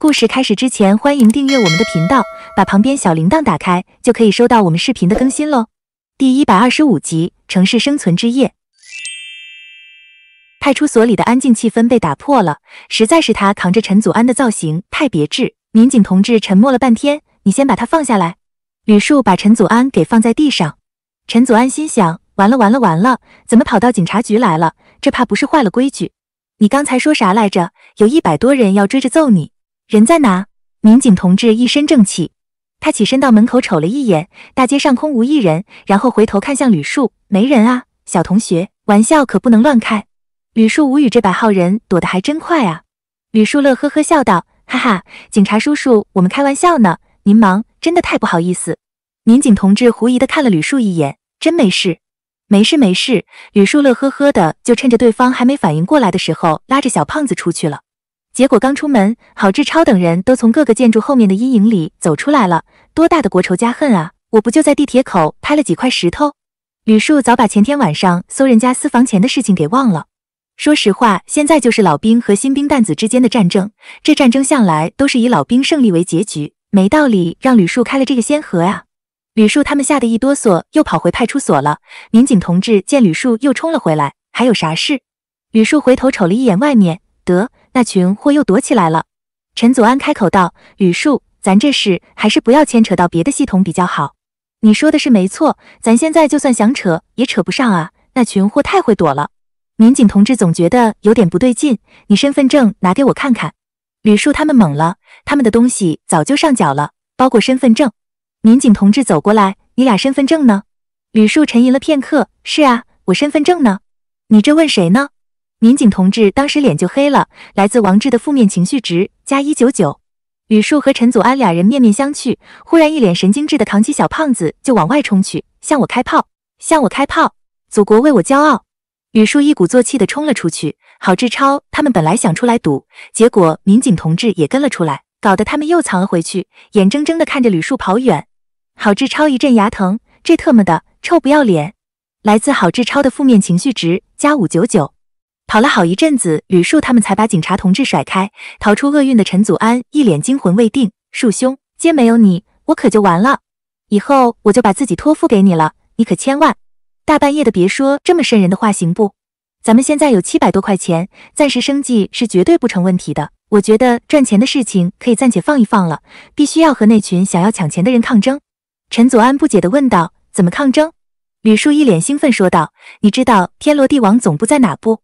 故事开始之前，欢迎订阅我们的频道，把旁边小铃铛打开，就可以收到我们视频的更新喽。第一百二十五集《城市生存之夜》，派出所里的安静气氛被打破了。实在是他扛着陈祖安的造型太别致，民警同志沉默了半天。你先把他放下来。吕树把陈祖安给放在地上。陈祖安心想：完了完了完了，怎么跑到警察局来了？这怕不是坏了规矩？你刚才说啥来着？有一百多人要追着揍你。人在哪？民警同志一身正气，他起身到门口瞅了一眼，大街上空无一人，然后回头看向吕树，没人啊，小同学，玩笑可不能乱开。吕树无语，这百号人躲得还真快啊！吕树乐呵呵笑道：“哈哈，警察叔叔，我们开玩笑呢，您忙，真的太不好意思。”民警同志狐疑的看了吕树一眼，真没事，没事没事。吕树乐呵呵的，就趁着对方还没反应过来的时候，拉着小胖子出去了。结果刚出门，郝志超等人都从各个建筑后面的阴影里走出来了。多大的国仇家恨啊！我不就在地铁口拍了几块石头？吕树早把前天晚上搜人家私房钱的事情给忘了。说实话，现在就是老兵和新兵蛋子之间的战争。这战争向来都是以老兵胜利为结局，没道理让吕树开了这个先河啊！吕树他们吓得一哆嗦，又跑回派出所了。民警同志见吕树又冲了回来，还有啥事？吕树回头瞅了一眼外面，得。那群货又躲起来了，陈祖安开口道：“吕树，咱这事还是不要牵扯到别的系统比较好。你说的是没错，咱现在就算想扯也扯不上啊。那群货太会躲了。”民警同志总觉得有点不对劲，你身份证拿给我看看。吕树他们懵了，他们的东西早就上缴了，包括身份证。民警同志走过来：“你俩身份证呢？”吕树沉吟了片刻：“是啊，我身份证呢？你这问谁呢？”民警同志当时脸就黑了。来自王志的负面情绪值加一九九。吕树和陈祖安俩人面面相觑，忽然一脸神经质的扛起小胖子就往外冲去，向我开炮！向我开炮！祖国为我骄傲！吕树一鼓作气的冲了出去。郝志超他们本来想出来赌，结果民警同志也跟了出来，搞得他们又藏了回去，眼睁睁的看着吕树跑远。郝志超一阵牙疼，这特么的臭不要脸！来自郝志超的负面情绪值加五九九。跑了好一阵子，吕树他们才把警察同志甩开，逃出厄运的陈祖安一脸惊魂未定。树兄，然没有你，我可就完了。以后我就把自己托付给你了，你可千万，大半夜的别说这么渗人的话，行不？咱们现在有七百多块钱，暂时生计是绝对不成问题的。我觉得赚钱的事情可以暂且放一放了，必须要和那群想要抢钱的人抗争。陈祖安不解的问道：“怎么抗争？”吕树一脸兴奋说道：“你知道天罗地网总部在哪不？”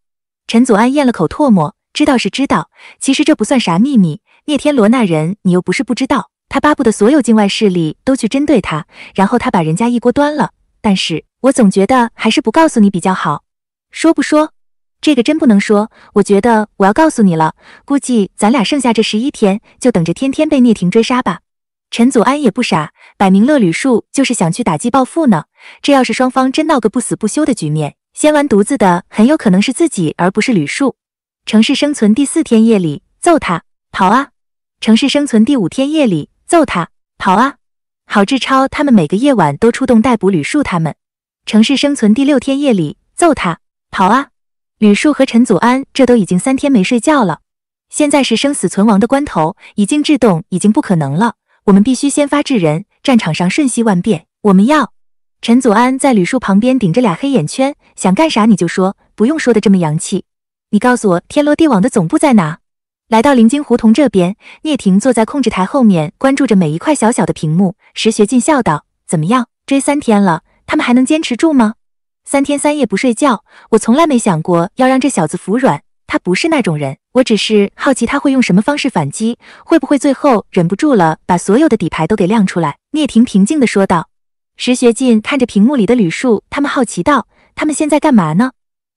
陈祖安咽了口唾沫，知道是知道，其实这不算啥秘密。聂天罗那人，你又不是不知道，他巴不得所有境外势力都去针对他，然后他把人家一锅端了。但是我总觉得还是不告诉你比较好。说不说？这个真不能说。我觉得我要告诉你了，估计咱俩剩下这十一天，就等着天天被聂霆追杀吧。陈祖安也不傻，摆明乐吕树就是想去打击报复呢。这要是双方真闹个不死不休的局面。先完犊子的很有可能是自己，而不是吕树。城市生存第四天夜里，揍他跑啊！城市生存第五天夜里，揍他跑啊！郝志超他们每个夜晚都出动逮捕吕树他们。城市生存第六天夜里，揍他跑啊！吕树和陈祖安，这都已经三天没睡觉了。现在是生死存亡的关头，已经制动已经不可能了，我们必须先发制人。战场上瞬息万变，我们要。陈祖安在吕树旁边顶着俩黑眼圈，想干啥你就说，不用说的这么洋气。你告诉我，天罗地网的总部在哪？来到灵晶胡同这边，聂婷坐在控制台后面，关注着每一块小小的屏幕。石学进笑道：“怎么样，追三天了，他们还能坚持住吗？三天三夜不睡觉，我从来没想过要让这小子服软，他不是那种人。我只是好奇他会用什么方式反击，会不会最后忍不住了，把所有的底牌都给亮出来？”聂婷平静地说道。石学进看着屏幕里的吕树他们，好奇道：“他们现在干嘛呢？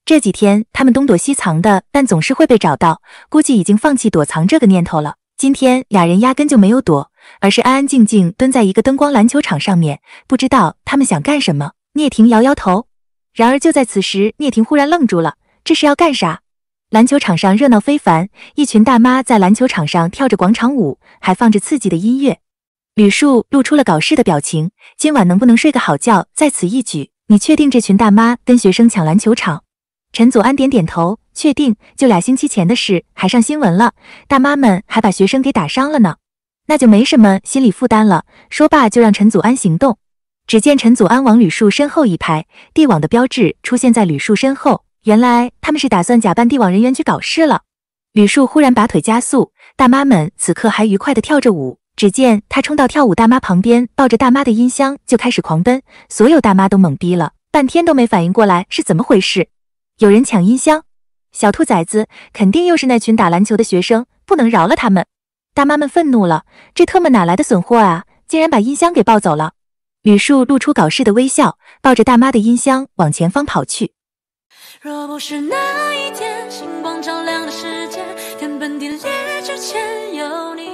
这几天他们东躲西藏的，但总是会被找到，估计已经放弃躲藏这个念头了。今天俩人压根就没有躲，而是安安静静蹲在一个灯光篮球场上面，不知道他们想干什么。”聂婷摇摇头。然而就在此时，聂婷忽然愣住了：“这是要干啥？”篮球场上热闹非凡，一群大妈在篮球场上跳着广场舞，还放着刺激的音乐。吕树露出了搞事的表情，今晚能不能睡个好觉，在此一举。你确定这群大妈跟学生抢篮球场？陈祖安点点头，确定，就俩星期前的事，还上新闻了，大妈们还把学生给打伤了呢。那就没什么心理负担了。说罢，就让陈祖安行动。只见陈祖安往吕树身后一拍，地网的标志出现在吕树身后，原来他们是打算假扮地网人员去搞事了。吕树忽然拔腿加速，大妈们此刻还愉快地跳着舞。只见他冲到跳舞大妈旁边，抱着大妈的音箱就开始狂奔，所有大妈都懵逼了，半天都没反应过来是怎么回事。有人抢音箱，小兔崽子，肯定又是那群打篮球的学生，不能饶了他们！大妈们愤怒了，这特么哪来的损货啊，竟然把音箱给抱走了！吕树露出搞事的微笑，抱着大妈的音箱往前方跑去。若不是那一天天星光照亮了世界，崩地裂之前有你。